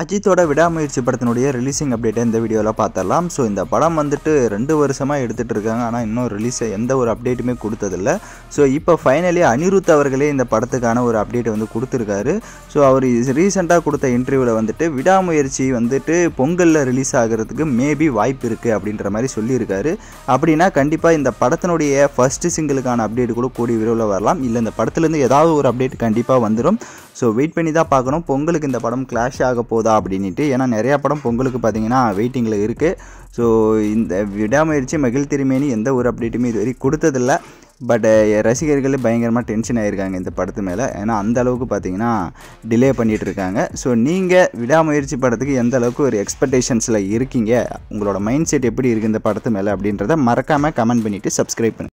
அஜித்தோட விடாமுயற்சி படத்தினுடைய ரிலீசிங் அப்டேட்டை இந்த வீடியோவில் பார்த்தலாம் ஸோ இந்த படம் வந்துட்டு ரெண்டு வருஷமாக எடுத்துகிட்டு இருக்காங்க ஆனால் இன்னும் ரிலீஸை எந்த ஒரு அப்டேட்டுமே கொடுத்ததில்ல ஸோ இப்போ ஃபைனலி அனிருத் அவர்களே இந்த படத்துக்கான ஒரு அப்டேட்டை வந்து கொடுத்துருக்காரு ஸோ அவர் ரீசெண்டாக கொடுத்த இன்டர்வியூவில் வந்துட்டு விடாமுயற்சி வந்துட்டு பொங்கலில் ரிலீஸ் ஆகிறதுக்கு மேபி வாய்ப்பு இருக்குது அப்படின்ற மாதிரி சொல்லியிருக்காரு அப்படின்னா கண்டிப்பாக இந்த படத்தினுடைய ஃபஸ்ட்டு சிங்கிளுக்கான அப்டேட் கூட கூடிய விரைவில் வரலாம் இல்லை இந்த படத்துலேருந்து ஏதாவது ஒரு அப்டேட் கண்டிப்பாக வந்துடும் ஸோ வெயிட் பண்ணி தான் பார்க்கணும் பொங்கலுக்கு இந்த படம் கிளாஷ் ஆக போகுது போதா அப்படின்ட்டு ஏன்னா நிறையா படம் பொங்கலுக்கு பார்த்தீங்கன்னா வெயிட்டிங்கில் இருக்குது ஸோ இந்த விடாமுயற்சி மகிழ் திருமேனி எந்த ஒரு அப்டேட்டுமே இது வரைக்கும் கொடுத்ததில்ல பட் ரசிகர்கள் பயங்கரமாக டென்ஷன் ஆகியிருக்காங்க இந்த படத்து மேலே ஏன்னா அந்த அளவுக்கு பார்த்தீங்கன்னா டிலே பண்ணிகிட்ருக்காங்க ஸோ நீங்கள் விடாமுயற்சி படத்துக்கு எந்த அளவுக்கு ஒரு எக்ஸ்பெக்டேஷன்ஸில் இருக்கீங்க உங்களோட மைண்ட் செட் எப்படி இருக்குது இந்த படத்து மேலே அப்படின்றத மறக்காமல் கமெண்ட் பண்ணிவிட்டு சப்ஸ்கிரைப் பண்ணுங்கள்